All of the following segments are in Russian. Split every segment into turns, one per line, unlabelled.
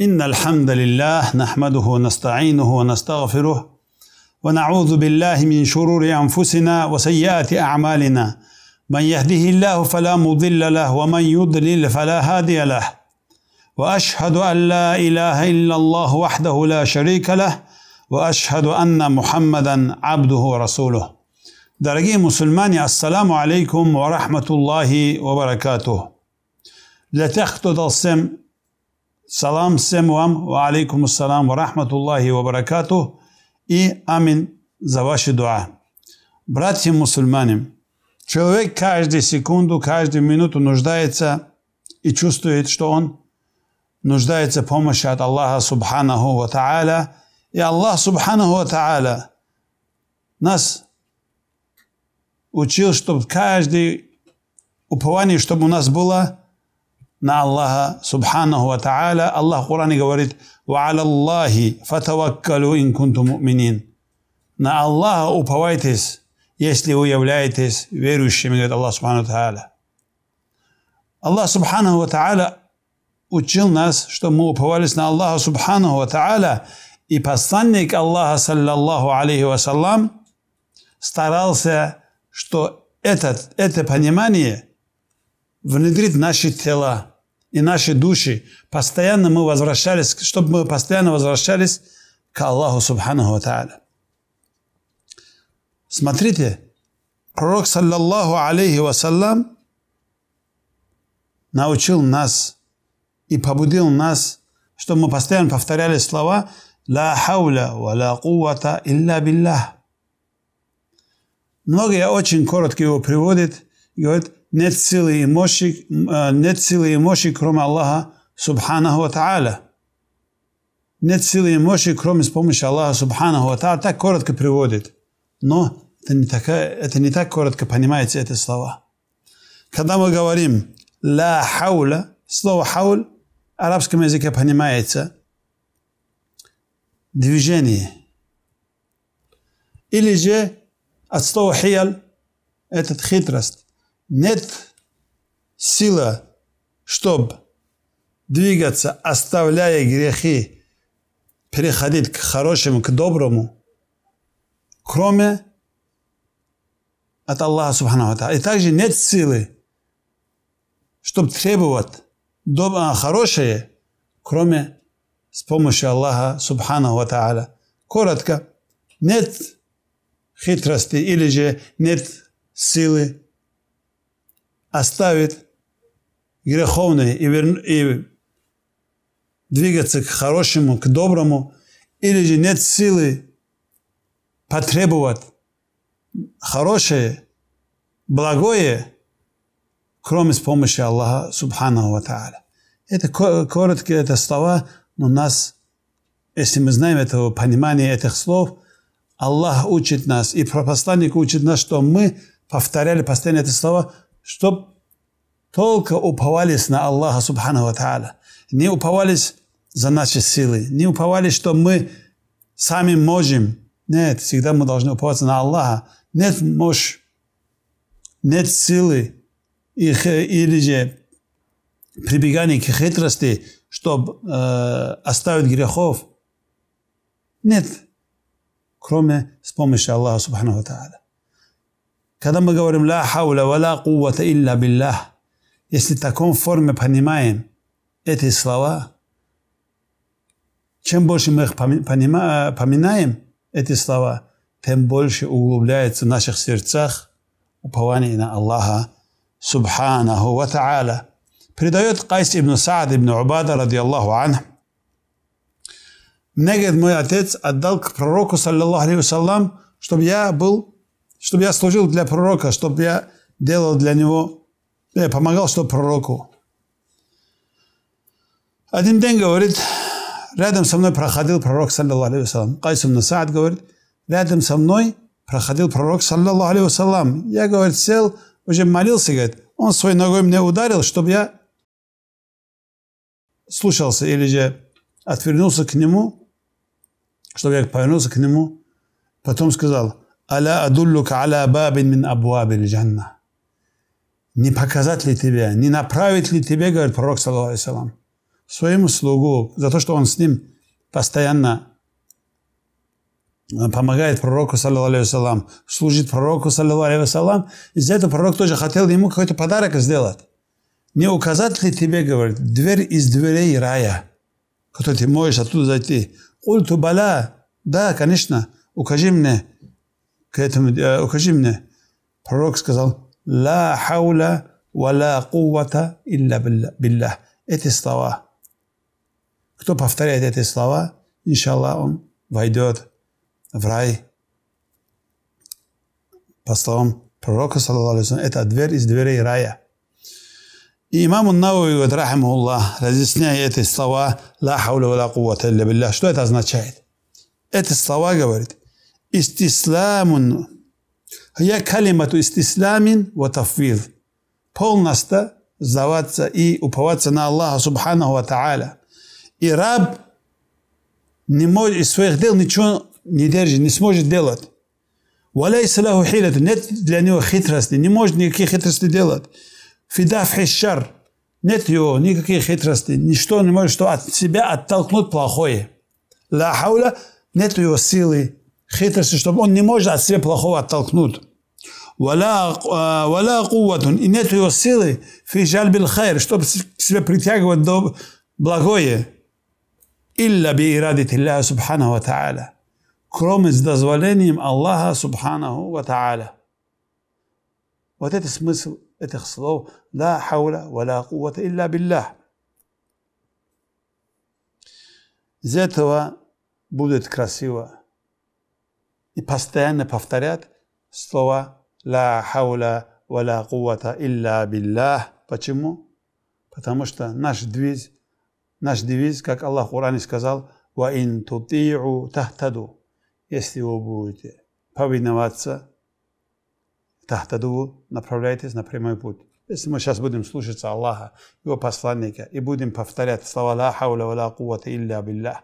إن الحمد لله نحمده ونستعينه ونستغفره ونعوذ بالله من شرور أنفسنا وسيئات أعمالنا من يهده الله فلا مضل له ومن يضلل فلا هادي له وأشهد أن لا إله إلا الله وحده لا شريك له وأشهد أن محمدا عبده ورسوله درجي مسلماني السلام عليكم ورحمة الله وبركاته لتخت السم Салам всем вам, ва алейкум ассалам, ва рахматуллахи ва баракату и амин за ваши дуа. Братья мусульмане, человек каждую секунду, каждую минуту нуждается и чувствует, что он нуждается в помощи от Аллаха Субханаху Ва Та'аля. И Аллах Субханаху Ва Та'аля нас учил, чтобы каждый упование, чтобы у нас было na Allaha subhanahu wa ta'ala Allah Kur'ani govorit wa ala Allahi fatawakkalu in kuntum mu'minin. На Аллаха уповайтесь, если вы являетесь верующими, говорит Аллах Субхану Та'аля. Аллах Субхану Та'аля учил нас, что мы уповались на Аллаха Субхану Та'аля, и посланник Аллаха, саллаллаху алейхи вассалам, старался, что этот, это понимание внедрит в наши тела. и наши души. Постоянно мы возвращались, чтобы мы постоянно возвращались к Аллаху Субхану Тааля. Смотрите, пророк, саллаллаху алейхи вассалам, научил нас и побудил нас, чтобы мы постоянно повторяли слова «Ла хауля ва ла кувата илля биллях». Много я очень коротко его приводит, говорит нет силы и мощи, нет силы и мощи, кроме Аллаха Субханаху Ва Та'аля. Нет силы и мощи, кроме с помощью Аллаха Субханаху Ва Та'аля. Так коротко приводит. Но это не, такая, это не так коротко, понимаете, эти слова. Когда мы говорим «ла хауля», слово «хауль» в арабском языке понимается «движение». Или же от слова «хиял» – это хитрость нет силы, чтобы двигаться, оставляя грехи, переходить к хорошему, к доброму, кроме от Аллаха Субхану И также нет силы, чтобы требовать доброе, хорошее, кроме с помощью Аллаха Субхану Ва Коротко, нет хитрости или же нет силы оставит греховные и, вер... и двигаться к хорошему, к доброму, или же нет силы потребовать хорошее, благое, кроме с помощью Аллаха Субхану Ва Тааля. Это короткие это слова, но нас, если мы знаем этого понимания этих слов, Аллах учит нас, и посланник учит нас, что мы повторяли постоянно эти слова, чтоб только уповались на Аллаха Субхану Ва не уповались за наши силы, не уповались, что мы сами можем. Нет, всегда мы должны уповаться на Аллаха. Нет мощь, нет силы их, э, или же прибегание к хитрости, чтобы э, оставить грехов. Нет, кроме с помощью Аллаха Субхану Ва когда мы говорим «Ла хауля «Ла», куввата илля биллах», если в таком форме понимаем эти слова, чем больше мы их поминаем, эти слова, тем больше углубляется в наших сердцах упование на Аллаха Субханаху ва Та'аля. Передает Кайс ибн Саад ибн Убада, ради Аллаху анх, мне, говорит, мой отец отдал к пророку, саллиллаху алейхи вассалам, чтобы я был чтобы я служил для пророка, чтобы я делал для него, я помогал, чтобы пророку. Один день, говорит, рядом со мной проходил пророк, саллиллаху алейхи вассалам. Кайсум Насаад говорит, рядом со мной проходил пророк, саллиллаху алейхи вассалам. Я, говорит, сел, уже молился, говорит, он своей ногой мне ударил, чтобы я слушался или же отвернулся к нему, чтобы я повернулся к нему. Потом сказал, «Аля адуллюка аля бабин мин абуабиль джанна». Не показать ли тебе, не направить ли тебе, говорит пророк, саллаху своему слугу, за то, что он с ним постоянно э, помогает пророку, саллаху служит пророку, саллаху из за этого пророк тоже хотел ему какой-то подарок сделать. Не указать ли тебе, говорит, дверь из дверей рая, которую ты можешь оттуда зайти? Ульту бала, да, конечно, укажи мне, к этому, كتم وكجمنا بروكس كزل لا حول ولا قوة илля بالله эти слова. Кто повторяет эти слова, иншаллах, он войдет в рай. По словам пророка, это дверь из дверей рая. И имам Навови говорит, Аллах, разъясняя эти слова, ла хаула ва ла кувата илля билля, что это означает? Эти слова, говорит, истисламун. Я калимату истисламин ва тафвир. Полностью сдаваться и уповаться на Аллаха Субхану Ва Та'аля. И раб не может из своих дел ничего не держит, не сможет делать. Валяйсалаху хилят. Нет для него хитрости. Не может никаких хитростей делать. Фидаф хишар. Нет его никаких хитростей. Ничто не может что от себя оттолкнуть плохое. Ла хауля. Нет его силы хитрости, чтобы он не может от себя плохого оттолкнуть. Вала куватун. И нет его силы хайр, чтобы к себе притягивать до благое. Илля би ирадит Илля Субханаху ва Та'аля. Кроме с дозволением Аллаха Субханаху ва Та'аля. Вот это смысл этих слов. Ла хаула ва кувата илля биллах. Из этого будет красиво. и постоянно повторят слова «Ла хаула ва ла кувата илля биллах». Почему? Потому что наш девиз, наш девиз, как Аллах в Коране сказал, «Ва ин тути'у тахтаду». Если вы будете повиноваться, тахтаду, направляйтесь на прямой путь. Если мы сейчас будем слушаться Аллаха, Его посланника, и будем повторять слова «Ла хаула ва ла кувата илля биллах»,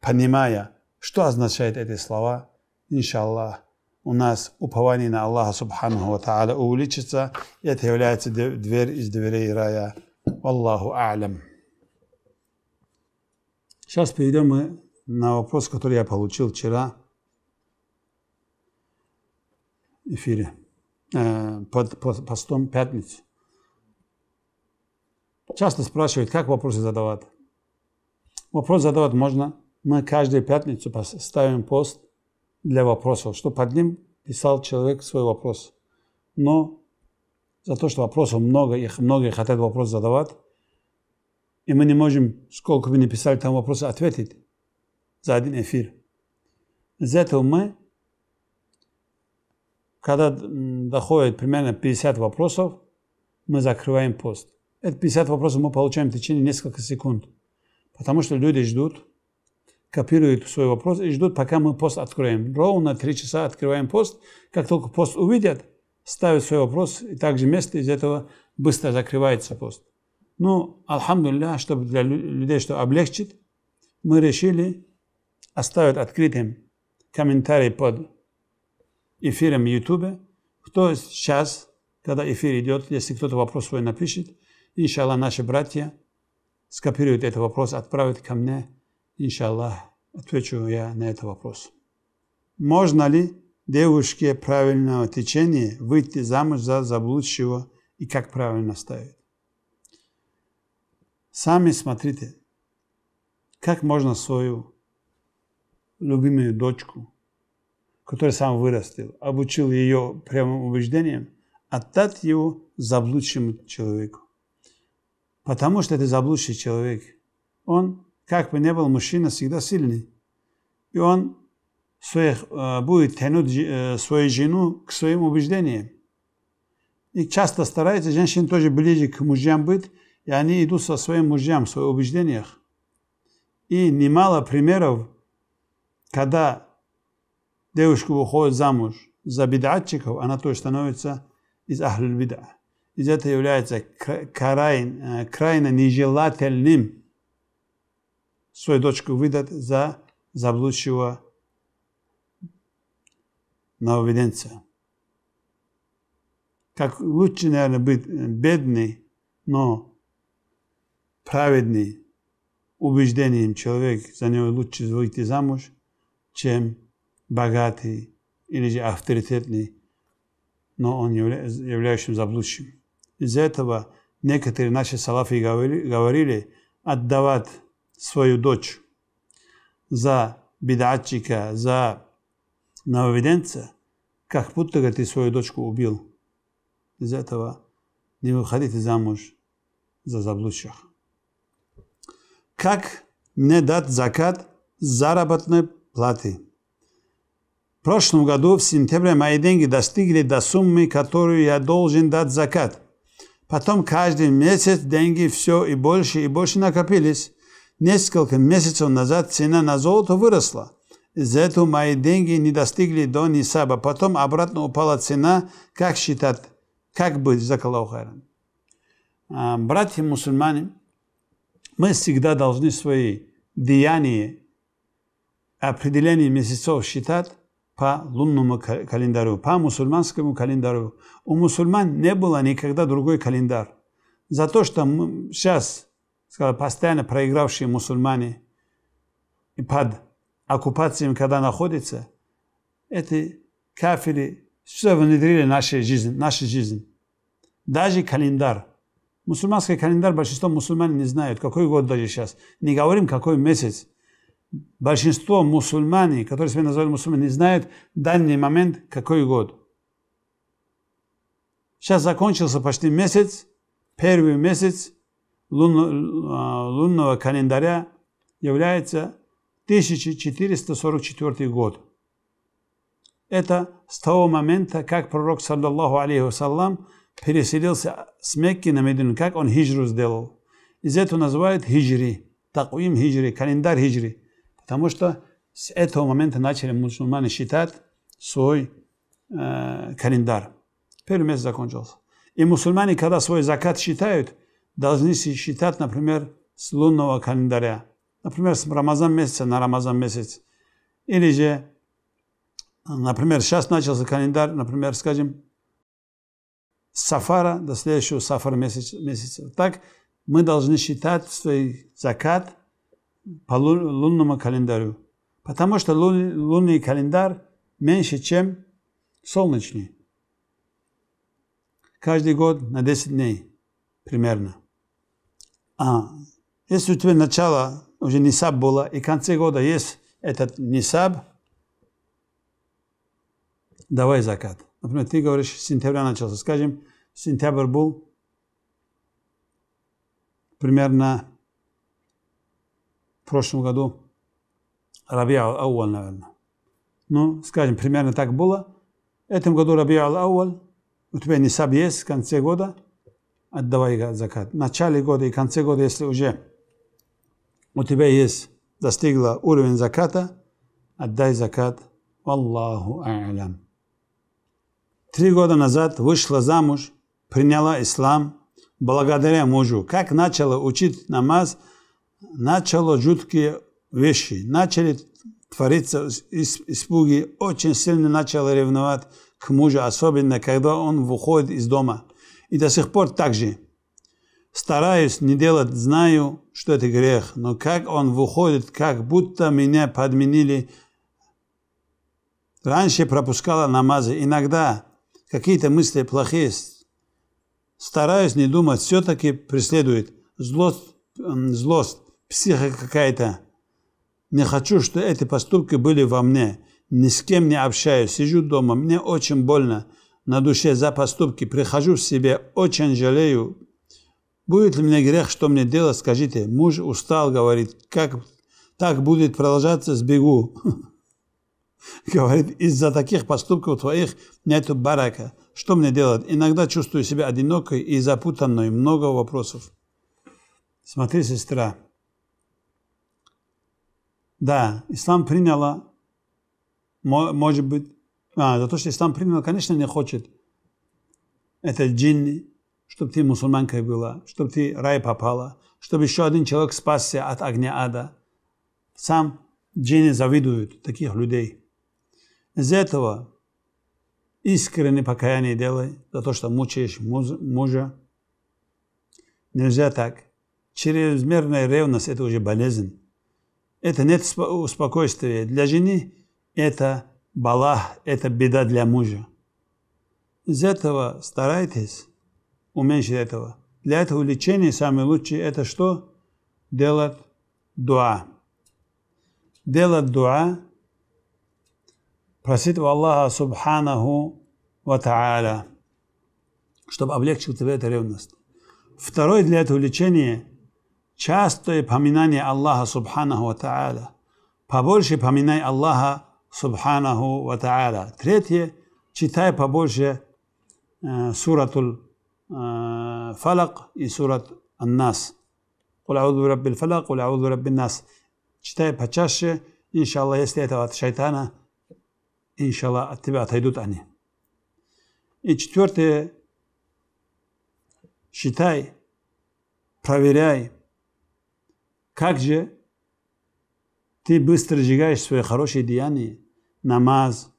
понимая, что означают эти слова – инша у нас упование на Аллаха Субхану Ва Тааля увеличится, и это является дверь из дверей рая. Аллаху Алям. Сейчас перейдем мы на вопрос, который я получил вчера в эфире э, под, постом пятницы. Часто спрашивают, как вопросы задавать. Вопрос задавать можно. Мы каждую пятницу ставим пост для вопросов, что под ним писал человек свой вопрос. Но за то, что вопросов много, их многие хотят вопрос задавать, и мы не можем, сколько бы ни писали там вопросы, ответить за один эфир. Из этого мы, когда доходит примерно 50 вопросов, мы закрываем пост. Это 50 вопросов мы получаем в течение нескольких секунд, потому что люди ждут, копируют свой вопрос и ждут, пока мы пост откроем. Ровно три часа открываем пост. Как только пост увидят, ставят свой вопрос, и также место из этого быстро закрывается пост. Ну, алхамдулля, чтобы для людей что облегчит, мы решили оставить открытым комментарий под эфиром YouTube. Кто сейчас, когда эфир идет, если кто-то вопрос свой напишет, иншаллах, наши братья скопируют этот вопрос, отправят ко мне – иншаллах, отвечу я на этот вопрос. Можно ли девушке правильного течения выйти замуж за заблудшего и как правильно ставить? Сами смотрите, как можно свою любимую дочку, которую сам вырастил, обучил ее прямым убеждением, отдать его заблудшему человеку. Потому что это заблудший человек. Он как бы не был мужчина, всегда сильный. И он своих, э, будет тянуть э, свою жену к своим убеждениям. И часто старается, женщины тоже ближе к мужьям быть, и они идут со своим мужьям в своих убеждениях. И немало примеров, когда девушка выходит замуж за бедатчиков, она тоже становится из ахлюль беда. Из этого является крайне, э, крайне нежелательным свою дочку выдать за заблудшего нововведенца. Как лучше, наверное, быть э, бедный, но праведный, убеждением человек, за него лучше выйти замуж, чем богатый или же авторитетный, но он являющим заблудшим. Из-за этого некоторые наши салафи говорили отдавать свою дочь за бедачика, за нововведенца, как будто говорит, ты свою дочку убил. Из этого не выходите замуж за заблудших. Как мне дать закат заработной платы? В прошлом году, в сентябре, мои деньги достигли до суммы, которую я должен дать закат. Потом каждый месяц деньги все и больше и больше накопились. Несколько месяцев назад цена на золото выросла. из За этого мои деньги не достигли до Нисаба. Потом обратно упала цена, как считать, как быть, закалал Хайран. А, братья мусульмане, мы всегда должны свои деяния определение месяцев считать по лунному календарю, по мусульманскому календарю. У мусульман не было никогда другой календарь. За то, что мы сейчас сказал, постоянно проигравшие мусульмане и под оккупациями, когда находятся, эти кафели все внедрили нашу жизнь, нашу жизнь. Даже календарь. Мусульманский календарь большинство мусульман не знают, какой год даже сейчас. Не говорим, какой месяц. Большинство мусульман, которые себя называют мусульман, не знают в данный момент, какой год. Сейчас закончился почти месяц, первый месяц лунного, а, лунного календаря является 1444 год. Это с того момента, как пророк, саллаллаху алейхи вассалам, переселился с Мекки на Медину, как он хиджру сделал. Из этого называют хиджри, такуим хиджри, календарь хиджри. Потому что с этого момента начали мусульмане считать свой э, календарь. Первый месяц закончился. И мусульмане, когда свой закат считают – должны считать, например, с лунного календаря. Например, с Рамазан месяца на Рамазан месяц. Или же, например, сейчас начался календарь, например, скажем, с Сафара до следующего Сафара месяца. месяца. Так мы должны считать свой закат по лунному календарю. Потому что лун, лунный календарь меньше, чем солнечный. Каждый год на 10 дней примерно. А если у тебя начало уже нисаб было, и в конце года есть этот нисаб, давай закат. Например, ты говоришь, с сентября начался. Скажем, сентябрь был примерно в прошлом году рабиал Ауал, наверное. Ну, скажем, примерно так было. В этом году Рабиа Ауал, у тебя нисаб есть в конце года – отдавай закат. В начале года и конце года, если уже у тебя есть, достигла уровень заката, отдай закат. Аллаху а'лям. Три года назад вышла замуж, приняла ислам благодаря мужу. Как начала учить намаз, начало жуткие вещи. Начали твориться испуги, очень сильно начала ревновать к мужу, особенно когда он выходит из дома – и до сих пор так же. Стараюсь не делать, знаю, что это грех, но как он выходит, как будто меня подменили. Раньше пропускала намазы, иногда какие-то мысли плохие. Стараюсь не думать, все-таки преследует. Злость, злость, психика какая-то. Не хочу, чтобы эти поступки были во мне. Ни с кем не общаюсь, сижу дома, мне очень больно на душе за поступки, прихожу в себя, очень жалею. Будет ли мне грех, что мне делать, скажите. Муж устал, говорит, как так будет продолжаться, сбегу. Говорит, из-за таких поступков твоих нету барака. Что мне делать? Иногда чувствую себя одинокой и запутанной. Много вопросов. Смотри, сестра. Да, ислам приняла, может быть, а, за то, что ислам принял, конечно, не хочет этот джинни, чтобы ты мусульманкой была, чтобы ты рай попала, чтобы еще один человек спасся от огня ада. Сам джинни завидуют таких людей. Из этого искренне покаяние делай за то, что мучаешь мужа. Нельзя так. Чрезмерная ревность – это уже болезнь. Это нет спокойствия. Для жены это Бала – это беда для мужа. Из этого старайтесь уменьшить этого. Для этого лечения самое лучшее – это что? Делать дуа. Делать дуа – просить у Аллаха Субханаху Ва Та'аля, чтобы облегчил тебе эту ревность. Второе для этого лечения – частое поминание Аллаха Субханаху Ва Та'аля. Побольше поминай Аллаха Субханаху ва Та'аля. Третье, читай побольше э, суратул э, Фалак и сурат Аннас. Кул ауду раббил Фалак, кул ауду раббил Нас. Читай почаще, иншаллах, если это от шайтана, иншаллах, от тебя отойдут они. И четвертое, считай, проверяй, как же ты быстро сжигаешь свои хорошие деяния, намаз,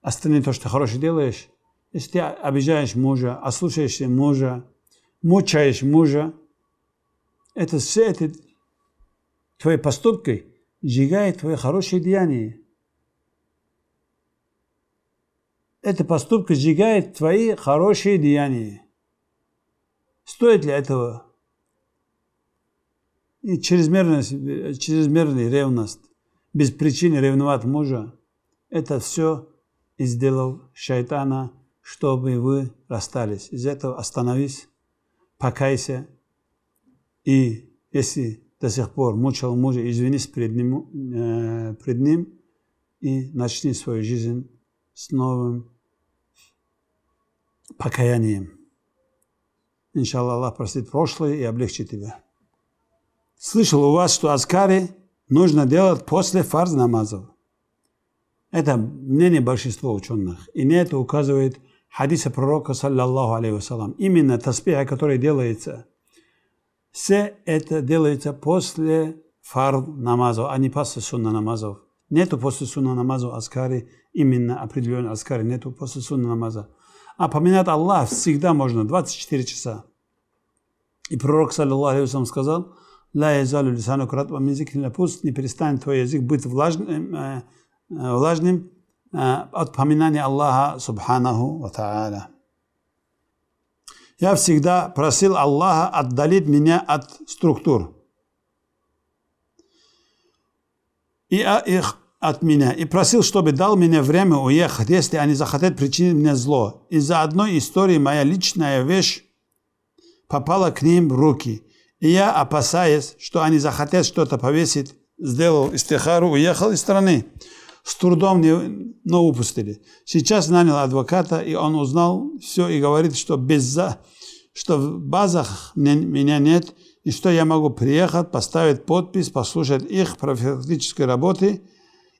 остальное то, что хорошее делаешь. Если ты обижаешь мужа, ослушаешься мужа, мучаешь мужа, это все это твои поступки сжигает твои хорошие деяния. Эта поступка сжигает твои хорошие деяния. Стоит ли этого? и чрезмерность, э, чрезмерная ревность, без причины ревновать мужа, это все и сделал шайтана, чтобы вы расстались. Из этого остановись, покайся. И если до сих пор мучил мужа, извинись перед ним, э, перед ним и начни свою жизнь с новым покаянием. Иншаллах, Аллах простит прошлое и облегчит тебя. Слышал у вас, что аскари нужно делать после фарз намазов. Это мнение большинства ученых. И на это указывает хадиса пророка, саллаллаху алейхи вассалам. Именно таспиха, который делается, все это делается после фард намазов, а не после сунна намазов. Нету после сунна намазов аскари, именно определенный аскари, нету после сунна намаза. А поминать Аллах всегда можно, 24 часа. И пророк, саллаллаху алейхи сказал – Лаязалю лисану кратва мин зикрина пуст» «Не перестанет твой язык быть влажным, э, э, влажным э, от поминания Аллаха Субханаху Ва Та'аля». Я всегда просил Аллаха отдалить меня от структур и а, их от меня и просил, чтобы дал мне время уехать, если они захотят причинить мне зло. Из-за одной истории моя личная вещь попала к ним в руки, и я, опасаясь, что они захотят что-то повесить, сделал истихару, уехал из страны. С трудом, не, но упустили. Сейчас нанял адвоката, и он узнал все и говорит, что, без, что в базах меня нет, и что я могу приехать, поставить подпись, послушать их профилактической работы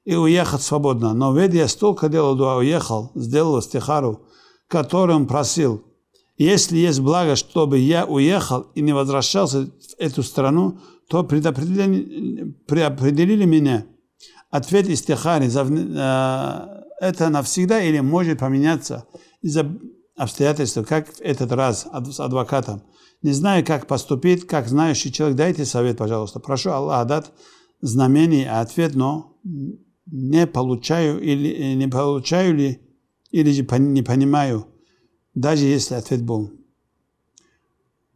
и уехать свободно. Но ведь я столько делал, уехал, сделал стихару, который он просил – если есть благо, чтобы я уехал и не возвращался в эту страну, то предопределили, предопределили меня. Ответ истихари – э, это навсегда или может поменяться из-за обстоятельств, как в этот раз с адвокатом. Не знаю, как поступить, как знающий человек, дайте совет, пожалуйста. Прошу Аллаха дать знамение, а ответ, но не получаю или не получаю ли, или же не понимаю – даже если ответ был.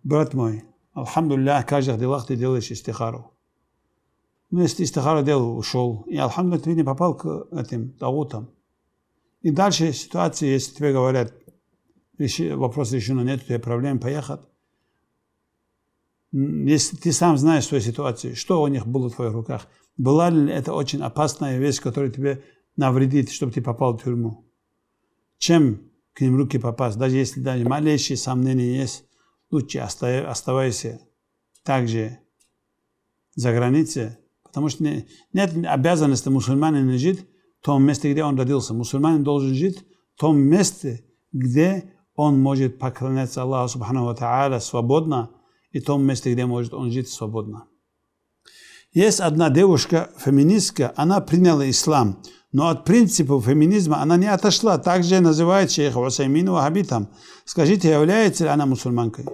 Брат мой, Алхамдулиллях, каждый делах ты делаешь истихару. Ну, если истихару делал, ушел. И Алхамдулиллях, ты не попал к этим таутам. И дальше ситуация, если тебе говорят, вопрос решен, нет у тебя проблем, поехать. Если ты сам знаешь свою ситуацию, что у них было в твоих руках, была ли это очень опасная вещь, которая тебе навредит, чтобы ты попал в тюрьму? Чем к ним руки попасть. Даже если даже малейшие сомнения есть, лучше оставайся также за границей, потому что нет обязанности мусульманина жить в том месте, где он родился. Мусульманин должен жить в том месте, где он может поклоняться Аллаху Субхану Ва Та'аля свободно, и в том месте, где может он жить свободно. Есть одна девушка, феминистка, она приняла ислам, но от принципов феминизма она не отошла. Также называет шейха Усайминова хабитом. Скажите, является ли она мусульманкой?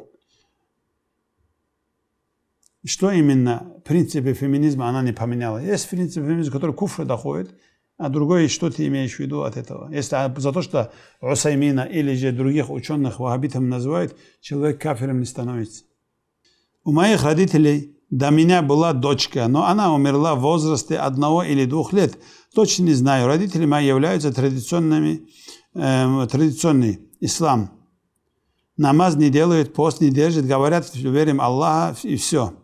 Что именно принципы феминизма она не поменяла? Есть принципы феминизма, которые куфры доходят, а другое, что ты имеешь в виду от этого? Если а, за то, что Усаймина или же других ученых вахабитом называют, человек кафиром не становится. У моих родителей – до меня была дочка, но она умерла в возрасте одного или двух лет. Точно не знаю. Родители мои являются традиционными, э, традиционный ислам. Намаз не делают, пост не держит, говорят, верим Аллаха и все.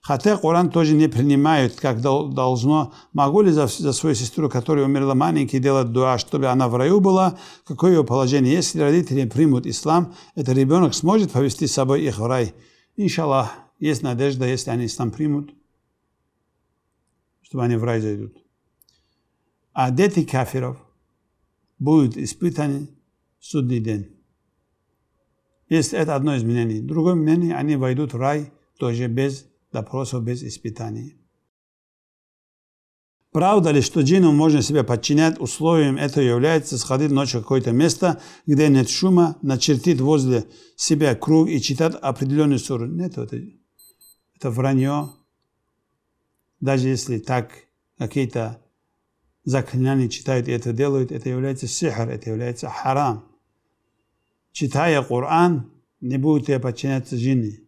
Хотя Коран тоже не принимают, как должно. Могу ли за, за свою сестру, которая умерла маленький, делать дуа, чтобы она в раю была? Какое ее положение? Если родители примут ислам, этот ребенок сможет повести с собой их в рай. Иншаллах. Есть надежда, если они там примут, чтобы они в рай зайдут. А дети кафиров будут испытаны в судный день. Есть это одно из мнений. Другое мнение, они войдут в рай тоже без допросов, без испытаний. Правда ли, что джинну можно себя подчинять условиям? Это является сходить ночью в какое-то место, где нет шума, начертить возле себя круг и читать определенный сур. Нет, это это вранье, даже если так какие-то заклинания читают и это делают, это является сихр, это является харам. Читая Коран, не будете подчиняться жене.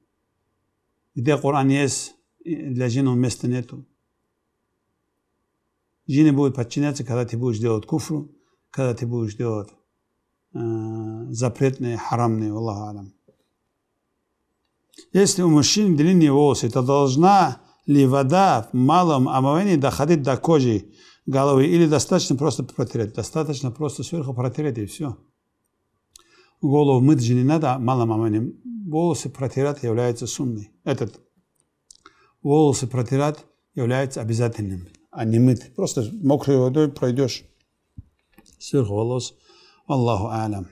Где Коран есть, для джиннов места нету. Джинни будут подчиняться, когда ты будешь делать куфру, когда ты будешь делать э, запретные, харамные, Аллаху Алам. Если у мужчин длинные волосы, то должна ли вода в малом омовении доходить до кожи головы или достаточно просто протереть? Достаточно просто сверху протереть и все. Голову мыть же не надо а малым омовением. Волосы протирать является сунной. Этот волосы протирать является обязательным, а не мыть. Просто мокрой водой пройдешь сверху волос. Аллаху алям.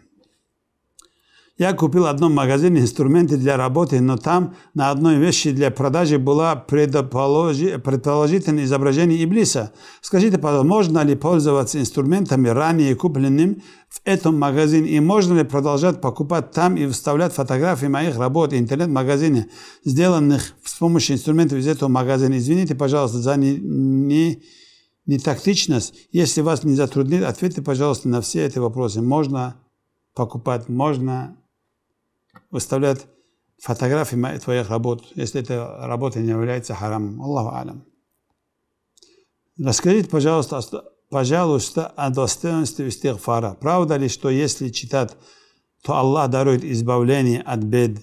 Я купил в одном магазине инструменты для работы, но там на одной вещи для продажи было предположительное изображение Иблиса. Скажите, пожалуйста, можно ли пользоваться инструментами, ранее купленным в этом магазине, и можно ли продолжать покупать там и вставлять фотографии моих работ в интернет-магазине, сделанных с помощью инструментов из этого магазина? Извините, пожалуйста, за не... не не тактичность. Если вас не затруднит, ответьте, пожалуйста, на все эти вопросы. Можно покупать, можно выставляют фотографии твоих работ, если эта работа не является харамом. Аллаху алям. Расскажите, пожалуйста, пожалуйста, о достоинстве истигфара. Правда ли, что если читать, то Аллах дарует избавление от бед,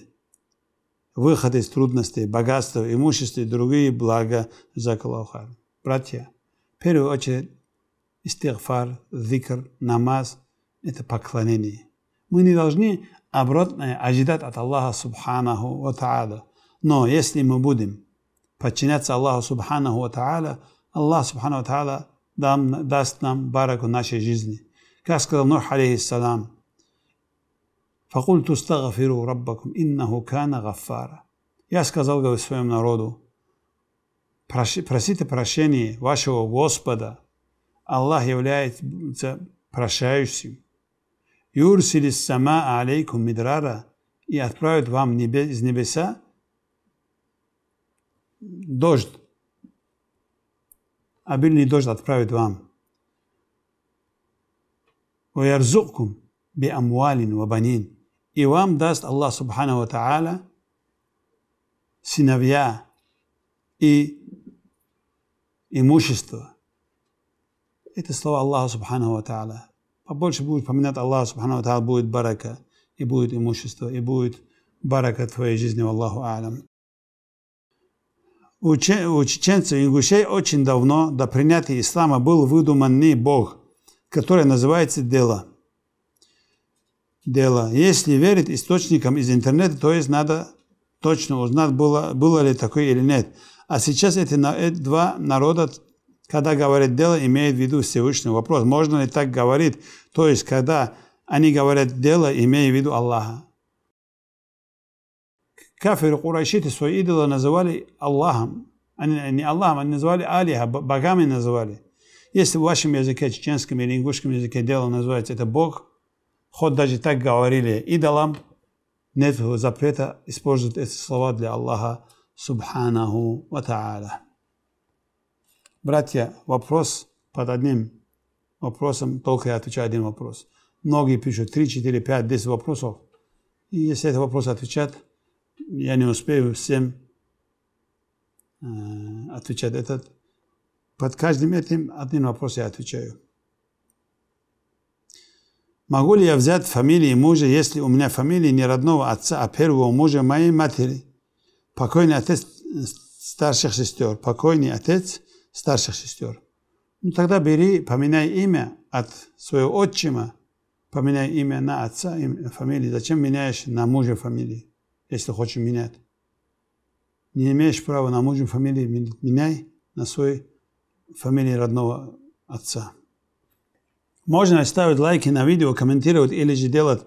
выход из трудностей, богатства, имущества и другие блага за Калахар? Братья, в первую очередь, истигфар, зикр, намаз – это поклонение. Мы не должны обратное ожидать от Аллаха Субханаху Ва Та'аля. Но если мы будем подчиняться Аллаху Субханаху Ва Та'аля, Аллах Субхану Ва Та'аля дам, даст нам бараку нашей жизни. Как сказал Нух, алейхиссалам, «Факульту стагафиру раббакум, иннаху кана гаффара». Я сказал говорю, своему народу, просите прощения вашего Господа. Аллах является прощающим юрсилис сама алейкум мидрара, и отправит вам небе, из небеса дождь. Обильный дождь отправит вам. Уярзукум би амуалин вабанин. И вам даст Аллах Субхану Ва Та'аля сыновья и имущество. Это слова Аллаха Субхану Ва Та'аля побольше будешь поминать Аллаха, Субхану Тал, будет барака, и будет имущество, и будет барака твоей жизни, Аллаху Алям. У, че, у чеченцев и ингушей очень давно до принятия ислама был выдуманный бог, который называется Дела. Дела. Если верить источникам из интернета, то есть надо точно узнать, было, было ли такое или нет. А сейчас эти э, два народа когда говорит дело, имеет в виду Всевышний вопрос. Можно ли так говорить? То есть, когда они говорят дело, имея в виду Аллаха. Кафиры курайшиты свои идолы называли Аллахом. Они не Аллахом, они называли Алиха, богами называли. Если в вашем языке, чеченском или ингушском языке дело называется это Бог, хоть даже так говорили идолам, нет запрета использовать эти слова для Аллаха, субханаху ва та'аля. Братья, вопрос под одним вопросом, только я отвечаю один вопрос. Многие пишут 3, 4, 5, 10 вопросов. И если этот вопрос отвечать, я не успею всем э, отвечать этот. Под каждым этим один вопрос я отвечаю. Могу ли я взять фамилии мужа, если у меня фамилии не родного отца, а первого мужа моей матери? Покойный отец э, старших сестер, покойный отец старших сестер. Ну тогда бери, поменяй имя от своего отчима, поменяй имя на отца, имя, фамилии. Зачем меняешь на мужа фамилии, если хочешь менять? Не имеешь права на мужа фамилии, меняй на свой фамилии родного отца. Можно ставить лайки на видео, комментировать или же делать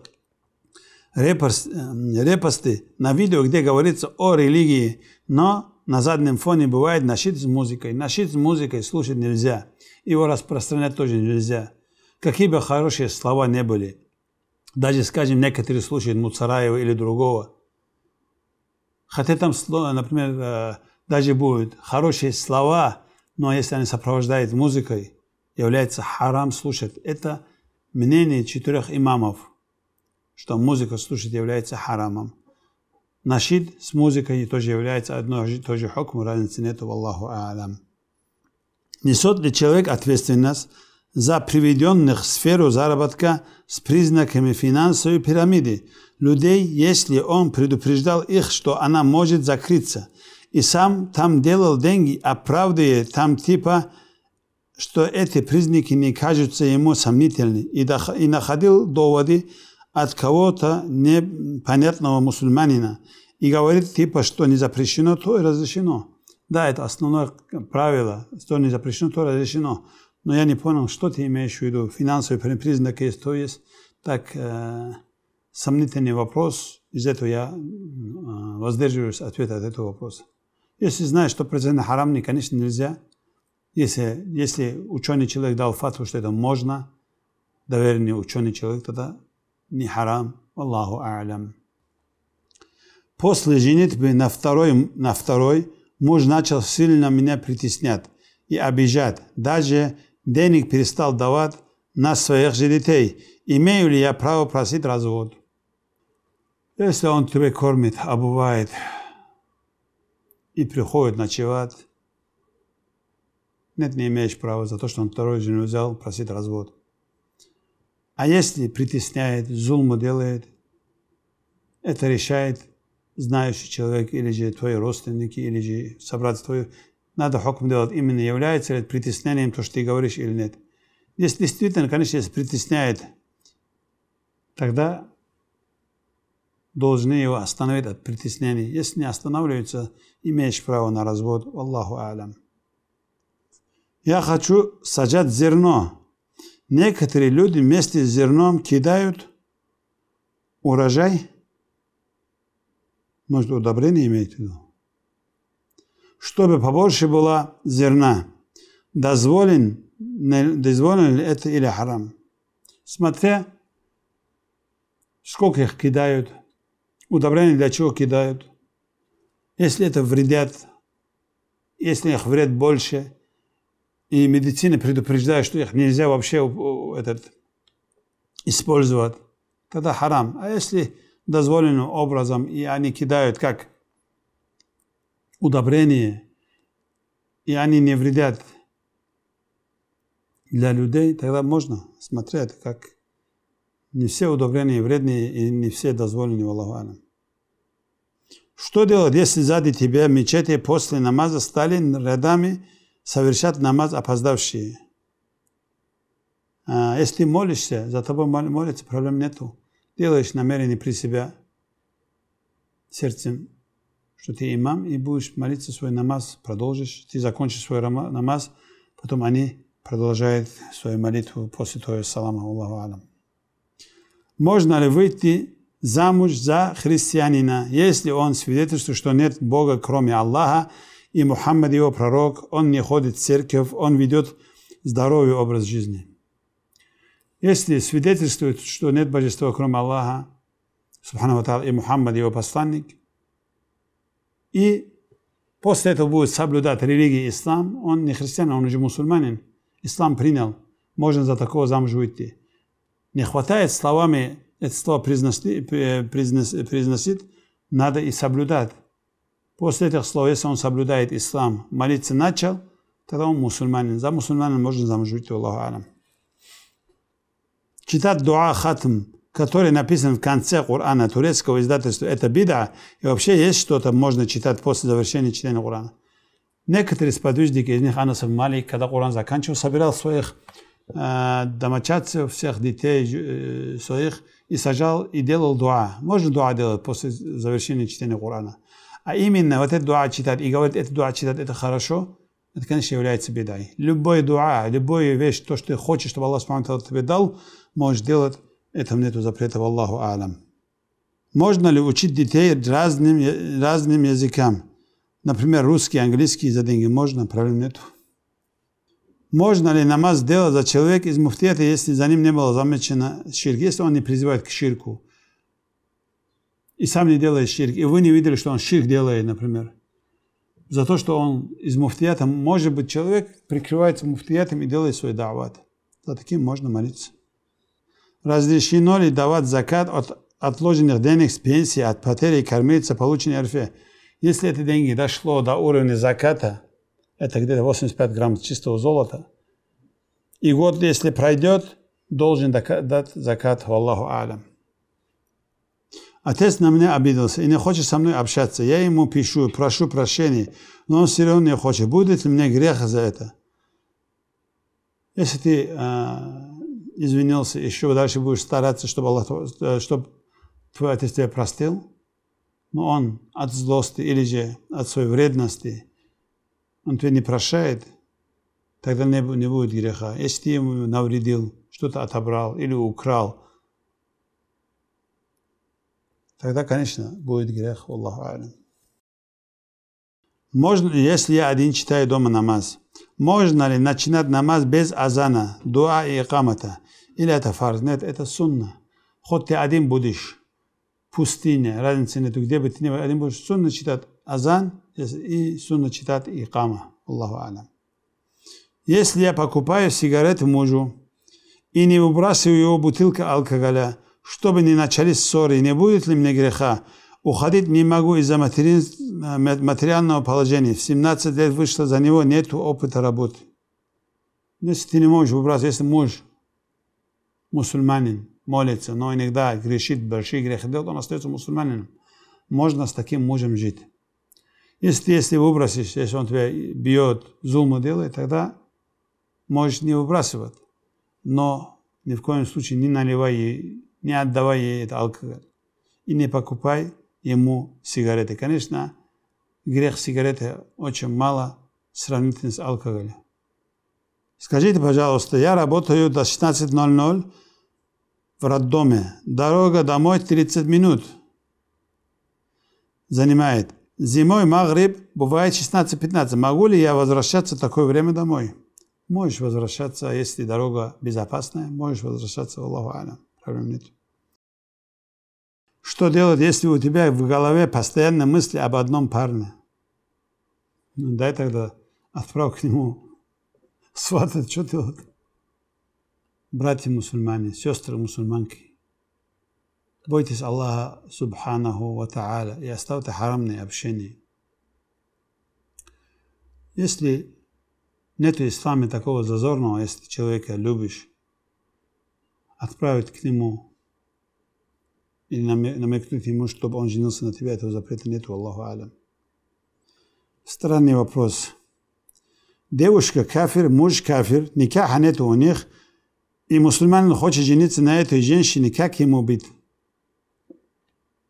репост, э, репосты на видео, где говорится о религии, но на заднем фоне бывает нащит с музыкой. Нащит с музыкой слушать нельзя. Его распространять тоже нельзя. Какие бы хорошие слова не были. Даже, скажем, некоторые слушают Муцараева или другого. Хотя там, например, э, даже будут хорошие слова, но если они сопровождают музыкой, является харам слушать. Это мнение четырех имамов, что музыка слушать является харамом. Нашид с музыкой тоже является одной и той же хокму, разницы нету, Аллаху Аалам. Несет ли человек ответственность за приведенных в сферу заработка с признаками финансовой пирамиды людей, если он предупреждал их, что она может закрыться, и сам там делал деньги, оправдывая а там типа, что эти признаки не кажутся ему сомнительны, и находил доводы, от кого-то непонятного мусульманина и говорит типа, что не запрещено, то и разрешено. Да, это основное правило, что не запрещено, то разрешено. Но я не понял, что ты имеешь в виду, финансовые признаки, есть, то есть. Так, э, сомнительный вопрос, из этого я э, воздерживаюсь ответа от этого вопроса. Если знаешь, что процент харамный, конечно, нельзя. Если, если ученый человек дал фатву, что это можно, доверенный ученый человек, тогда не харам, Аллаху алям. После женитьбы на второй, на второй муж начал сильно меня притеснять и обижать. Даже денег перестал давать на своих же детей. Имею ли я право просить развод? Если он тебя кормит, обувает и приходит ночевать, нет, не имеешь права за то, что он второй жену взял, просить развод. А если притесняет, зулму делает, это решает знающий человек, или же твои родственники, или же собрат твой. Надо хокм делать именно, является ли это притеснением то, что ты говоришь или нет. Если действительно, конечно, если притесняет, тогда должны его остановить от притеснений. Если не останавливаются, имеешь право на развод. Аллаху алям. Я хочу сажать зерно. Некоторые люди вместе с зерном кидают урожай, может, удобрение имеет в виду, чтобы побольше было зерна. Дозволен, дозволен ли это или харам? Смотря, сколько их кидают, удобрения для чего кидают. Если это вредят, если их вред больше – и медицина предупреждает, что их нельзя вообще э, этот, использовать. Тогда харам. А если дозволенным образом, и они кидают как удобрение, и они не вредят для людей, тогда можно, смотря как не все удобрения вредные и не все дозволены в Аллаху Что делать, если сзади тебя мечети после намаза стали рядами совершат намаз опоздавшие. А, если молишься, за тобой молится, проблем нету. Делаешь намерение при себя сердцем, что ты имам, и будешь молиться свой намаз, продолжишь, ты закончишь свой намаз, потом они продолжают свою молитву после твоего салама, Аллаху алам. Можно ли выйти замуж за христианина, если он свидетельствует, что нет Бога, кроме Аллаха, и Мухаммад его пророк, он не ходит в церковь, он ведет здоровый образ жизни. Если свидетельствует, что нет божества, кроме Аллаха, Субхану и Мухаммад его посланник, и после этого будет соблюдать религию ислам, он не христианин, он уже мусульманин, ислам принял, можно за такого замуж выйти. Не хватает словами, это слово произносит, надо и соблюдать. После этих слов, если он соблюдает ислам, молиться начал, тогда он мусульманин. За мусульманин можно замуж замужить, Аллаху Алам. Читать дуа хатм, который написан в конце Корана турецкого издательства, это бида. И вообще есть что-то, можно читать после завершения чтения Корана. Некоторые сподвижники из них, Анас Малик, когда Коран заканчивал, собирал своих э, домочадцев, всех детей э, своих, и сажал, и делал дуа. Можно дуа делать после завершения чтения Корана. А именно вот этот дуа читать и говорит, этот дуа читать, это хорошо, это, конечно, является бедой. Любой дуа, любую вещь, то, что ты хочешь, чтобы Аллах Субхану тебе дал, можешь делать, это нету запрета в Аллаху Алам. Можно ли учить детей разным, разным языкам? Например, русский, английский за деньги можно, проблем нету. Можно ли намаз делать за человек из муфтиета, если за ним не было замечено ширк, если он не призывает к ширку? и сам не делает ширк, и вы не видели, что он ширк делает, например, за то, что он из муфтията, может быть, человек прикрывается муфтиятом и делает свой дават. За таким можно молиться. Разрешено ли давать закат от отложенных денег с пенсии, от потери кормиться, полученной РФ? Если эти деньги дошло до уровня заката, это где-то 85 грамм чистого золота, и год, если пройдет, должен дать закат, Аллаху алям. Отец на меня обиделся и не хочет со мной общаться. Я ему пишу, прошу прощения, но он все равно не хочет. Будет ли мне грех за это? Если ты э, извинился, еще дальше будешь стараться, чтобы, Аллах, э, чтобы твой отец тебя простил, но он от злости или же от своей вредности, он тебя не прощает, тогда не, не будет греха. Если ты ему навредил, что-то отобрал или украл – Тогда, конечно, будет грех, Аллаху алям. Можно, если я один читаю дома намаз, можно ли начинать намаз без азана, дуа и икамата? Или это фарз? Нет, это сунна. Хоть ты один будешь, пустыня, разницы нету, где бы ты ни был, один будешь сунна читать азан и сунна читать икама. Аллаху алям. Если я покупаю сигареты мужу и не выбрасываю его бутылка алкоголя, чтобы не начались ссоры, не будет ли мне греха? Уходить не могу из-за э, материального положения. В 17 лет вышло за него, нет опыта работы. Ну, если ты не можешь выбраться, если муж мусульманин, молится, но иногда грешит, большие грехи делает, он остается мусульманином. Можно с таким мужем жить. Если, ты если выбросишь, если он тебя бьет, зуму делает, тогда можешь не выбрасывать. Но ни в коем случае не наливай ей не отдавай ей этот алкоголь. И не покупай ему сигареты. Конечно, грех сигареты очень мало сравнительно с алкоголем. Скажите, пожалуйста, я работаю до 16.00 в роддоме. Дорога домой 30 минут занимает. Зимой Магриб бывает 16-15. Могу ли я возвращаться в такое время домой? Можешь возвращаться, если дорога безопасная, можешь возвращаться, Аллаху Алям. Проблем нет. Что делать, если у тебя в голове постоянно мысли об одном парне? Ну, дай тогда отправь к нему свата, что делать? Братья мусульмане, сестры мусульманки, бойтесь Аллаха Субханаху Ва Та'аля и оставьте харамные общения. Если нет в исламе такого зазорного, если человека любишь, отправить к нему и намекнуть ему, чтобы он женился на тебе, этого запрета нету, Аллаху Алям. Странный вопрос. Девушка кафир, муж кафир, никаха нету у них, и мусульманин хочет жениться на этой женщине, как ему быть?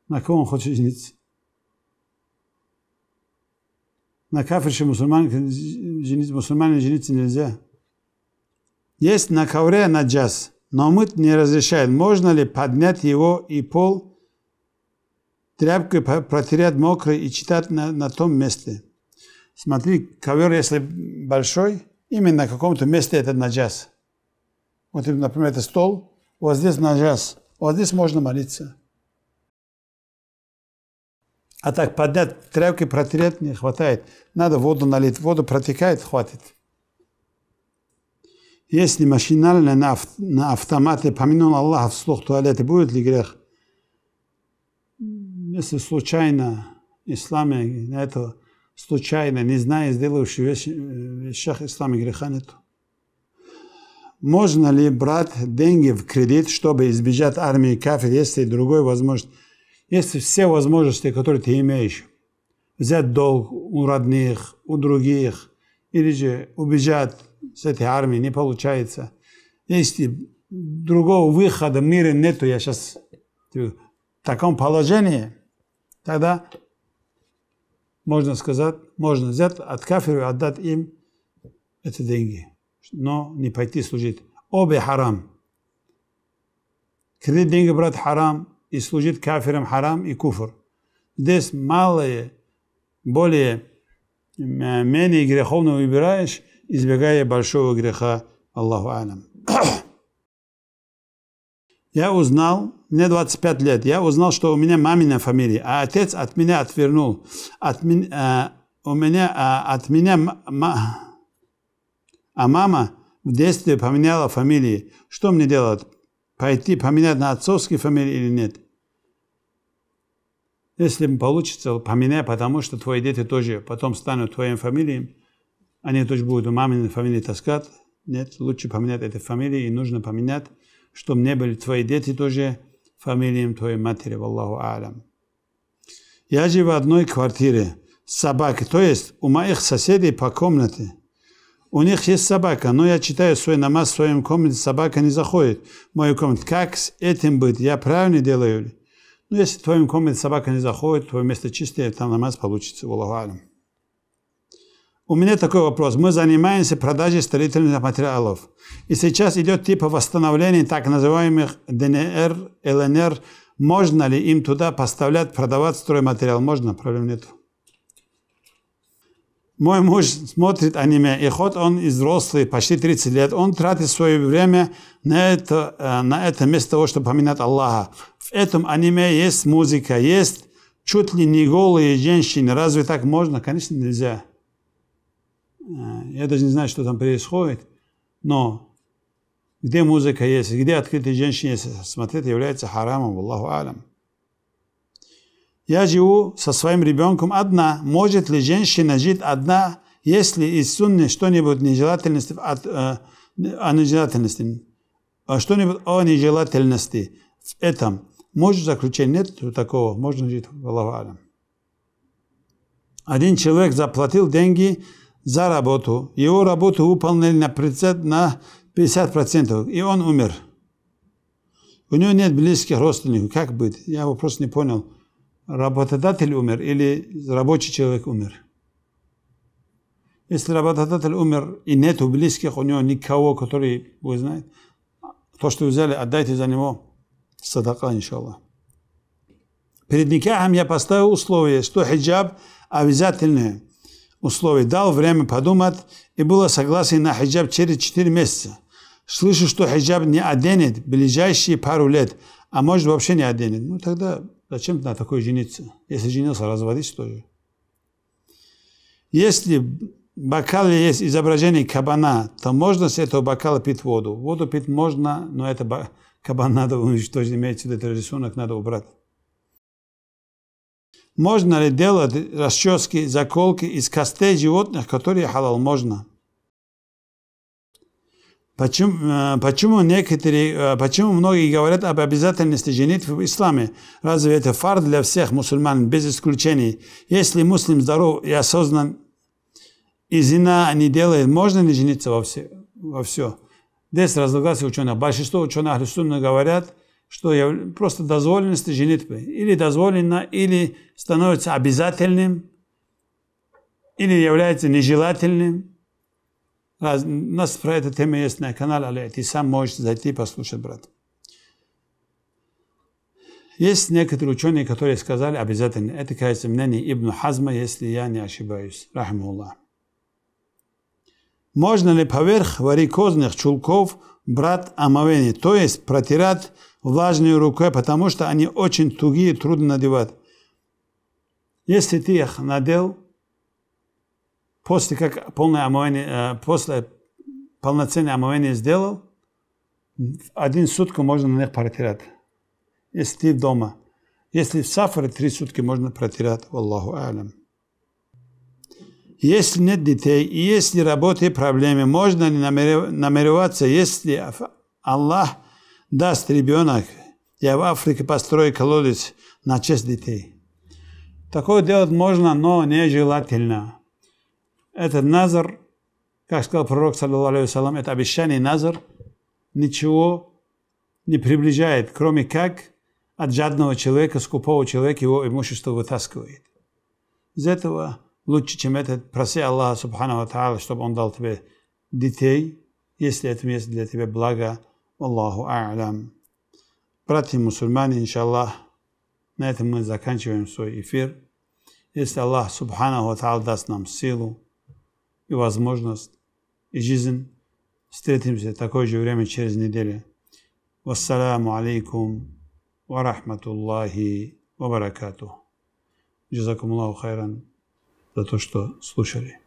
На кого он хочет жениться? На кафирше мусульман, жениться, мусульманин жениться нельзя. Есть на ковре джаз но мыт не разрешает. Можно ли поднять его и пол тряпкой протереть мокрый и читать на, на том месте? Смотри, ковер, если большой, именно на каком-то месте это наджас. Вот, например, это стол, вот здесь наджас, вот здесь можно молиться. А так поднять тряпки протереть не хватает. Надо воду налить. Воду протекает, хватит. Если машинально на, ав на автомате помянул Аллаха вслух, то это будет ли грех? Если случайно в исламе на это случайно, не зная, сделавший вещи, э, вещах исламе греха нет. Можно ли брать деньги в кредит, чтобы избежать армии кафир, если другой возможность? Если все возможности, которые ты имеешь, взять долг у родных, у других, или же убежать с этой армией не получается. Если другого выхода в мире нету, я сейчас в таком положении, тогда можно сказать, можно взять от кафиру и отдать им эти деньги, но не пойти служить. Обе харам. Кредит деньги брать харам, и служить кафирам харам и куфр. Здесь малые, более, менее греховно выбираешь, избегая большого греха, Аллаху Алям. Я узнал, мне 25 лет, я узнал, что у меня мамина фамилия, а отец от меня отвернул. От, э, у меня, э, от меня, ма, а мама в детстве поменяла фамилии. Что мне делать? Пойти поменять на отцовские фамилии или нет? Если получится, поменяй, потому что твои дети тоже потом станут твоим фамилией. А не то что будет у маминой фамилии таскать. Нет, лучше поменять эти фамилии, и нужно поменять, чтобы не были твои дети тоже фамилиям твоей матери, в Аллаху алям. Я живу в одной квартире с собакой, то есть у моих соседей по комнате. У них есть собака, но я читаю свой намаз в своем комнате, собака не заходит в мою комнату. Как с этим быть? Я правильно делаю ли? Ну, если в твоем комнате собака не заходит, твое место чистое, там намаз получится, в Аллаху алям. У меня такой вопрос. Мы занимаемся продажей строительных материалов. И сейчас идет типа восстановления так называемых ДНР, ЛНР. Можно ли им туда поставлять, продавать стройматериал? Можно, проблем нет. Мой муж смотрит аниме, и хоть он взрослый, почти 30 лет, он тратит свое время на это, э, на это место, того, чтобы поминать Аллаха. В этом аниме есть музыка, есть чуть ли не голые женщины. Разве так можно? Конечно, нельзя. Э, я даже не знаю, что там происходит, но где музыка есть, где открытые женщины есть, смотреть является харамом, Аллаху алям. Я живу со своим ребенком одна. Может ли женщина жить одна, если из сунны что-нибудь нежелательности, от, э, о нежелательности, э, что-нибудь о нежелательности в этом? Может заключение? Нет такого. Можно жить, Аллаху алям. Один человек заплатил деньги за работу. Его работу выполнили на 50%, и он умер. У него нет близких родственников. Как быть? Я вопрос не понял. Работодатель умер или рабочий человек умер? Если работодатель умер и нет близких у него никого, который вы знаете, то, что взяли, отдайте за него садака, иншаллах. Перед никахом я поставил условие, что хиджаб обязательный условий, дал время подумать и было согласие на хиджаб через 4 месяца. Слышу, что хиджаб не оденет ближайшие пару лет, а может вообще не оденет. Ну тогда зачем на такой жениться? Если женился, разводись тоже. Если в бокале есть изображение кабана, то можно с этого бокала пить воду. Воду пить можно, но это кабан надо уничтожить, имеется в виду, этот рисунок надо убрать. Можно ли делать расчески, заколки из костей животных, которые халал? Можно. Почему, э, почему, некоторые, э, почему многие говорят об обязательности женитьбы в исламе? Разве это фар для всех мусульман, без исключений? Если муслим здоров и осознан, и зина не делает, можно ли жениться во все? Во все? Здесь разногласия ученых. Большинство ученых Ахлюсунна говорят – что просто дозволенности женитьбы. Или дозволено, или становится обязательным, или является нежелательным. Раз, у нас про эту тему есть на канале, ты сам можешь зайти и послушать, брат. Есть некоторые ученые, которые сказали обязательно. Это, кажется, мнение Ибн Хазма, если я не ошибаюсь. Рахмуллах. Можно ли поверх варикозных чулков брать омовение, то есть протирать влажной рукой, потому что они очень тугие, трудно надевать. Если ты их надел, после как полное омовение, э, после полноценное омовение сделал, один сутку можно на них протирать. Если ты дома. Если в сафаре, три сутки можно протирать. Аллаху алям. Если нет детей, и если работы проблемы, можно ли намереваться, если Аллах – даст ребенок, я в Африке построю колодец на честь детей. Такое делать можно, но нежелательно. Этот назар, как сказал пророк, саллиллаху это обещание назар, ничего не приближает, кроме как от жадного человека, скупого человека его имущество вытаскивает. Из этого лучше, чем этот, проси Аллаха, субхану чтобы он дал тебе детей, если это место для тебя благо, Wallahu a'lam. Brati muslimani, inša Allah, na этом мы заканчиваем свой эфир. Если Аллах Субхану Ва даст нам силу и возможность и жизнь, встретимся в такое же время через неделю. Вассаламу алейкум ва рахматуллахи ва баракату. Джазакумуллаху хайран за то, что слушали.